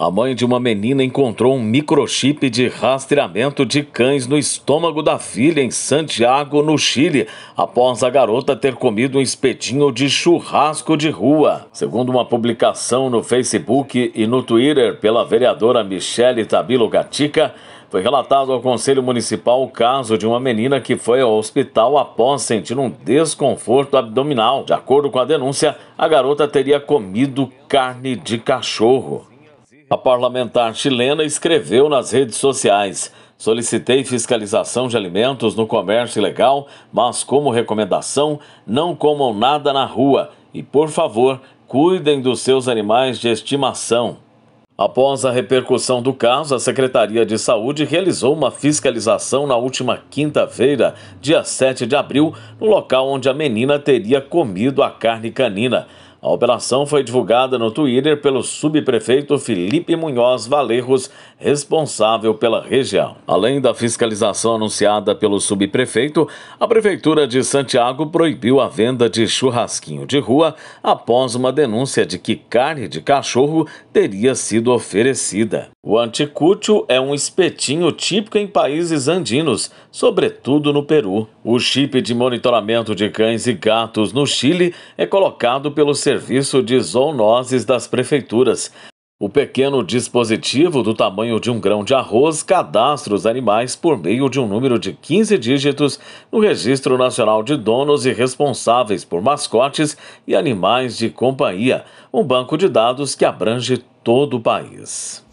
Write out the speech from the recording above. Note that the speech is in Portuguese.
a mãe de uma menina encontrou um microchip de rastreamento de cães no estômago da filha em Santiago, no Chile, após a garota ter comido um espetinho de churrasco de rua. Segundo uma publicação no Facebook e no Twitter pela vereadora Michele Tabilo Gatica, foi relatado ao Conselho Municipal o caso de uma menina que foi ao hospital após sentir um desconforto abdominal. De acordo com a denúncia, a garota teria comido carne de cachorro. A parlamentar chilena escreveu nas redes sociais: Solicitei fiscalização de alimentos no comércio ilegal, mas, como recomendação, não comam nada na rua e, por favor, cuidem dos seus animais de estimação. Após a repercussão do caso, a Secretaria de Saúde realizou uma fiscalização na última quinta-feira, dia 7 de abril, no local onde a menina teria comido a carne canina. A operação foi divulgada no Twitter pelo subprefeito Felipe Munhoz Valerros, responsável pela região. Além da fiscalização anunciada pelo subprefeito, a Prefeitura de Santiago proibiu a venda de churrasquinho de rua após uma denúncia de que carne de cachorro teria sido oferecida. O anticúcio é um espetinho típico em países andinos, sobretudo no Peru. O chip de monitoramento de cães e gatos no Chile é colocado pelo serviço de zoonoses das prefeituras. O pequeno dispositivo do tamanho de um grão de arroz cadastra os animais por meio de um número de 15 dígitos no Registro Nacional de Donos e Responsáveis por Mascotes e Animais de Companhia, um banco de dados que abrange todo o país.